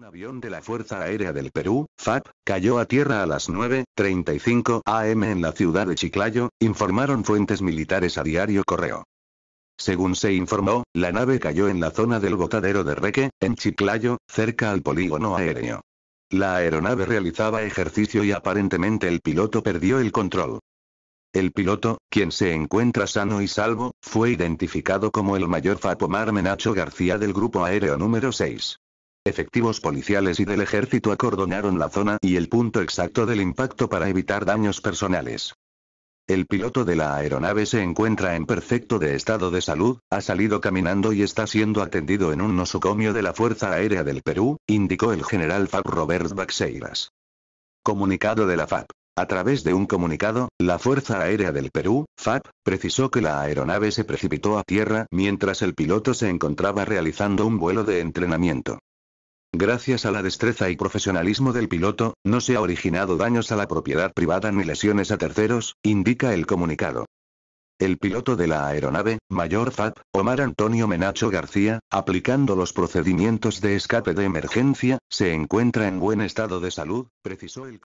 Un avión de la Fuerza Aérea del Perú, FAP, cayó a tierra a las 9.35 am en la ciudad de Chiclayo, informaron fuentes militares a Diario Correo. Según se informó, la nave cayó en la zona del botadero de Reque, en Chiclayo, cerca al polígono aéreo. La aeronave realizaba ejercicio y aparentemente el piloto perdió el control. El piloto, quien se encuentra sano y salvo, fue identificado como el mayor FAP Omar Menacho García del Grupo Aéreo número 6. Efectivos policiales y del ejército acordonaron la zona y el punto exacto del impacto para evitar daños personales. El piloto de la aeronave se encuentra en perfecto de estado de salud, ha salido caminando y está siendo atendido en un nosocomio de la Fuerza Aérea del Perú, indicó el general FAP Robert Baxeiras. Comunicado de la FAP. A través de un comunicado, la Fuerza Aérea del Perú, FAP, precisó que la aeronave se precipitó a tierra mientras el piloto se encontraba realizando un vuelo de entrenamiento. Gracias a la destreza y profesionalismo del piloto, no se ha originado daños a la propiedad privada ni lesiones a terceros, indica el comunicado. El piloto de la aeronave, Mayor FAP, Omar Antonio Menacho García, aplicando los procedimientos de escape de emergencia, se encuentra en buen estado de salud, precisó el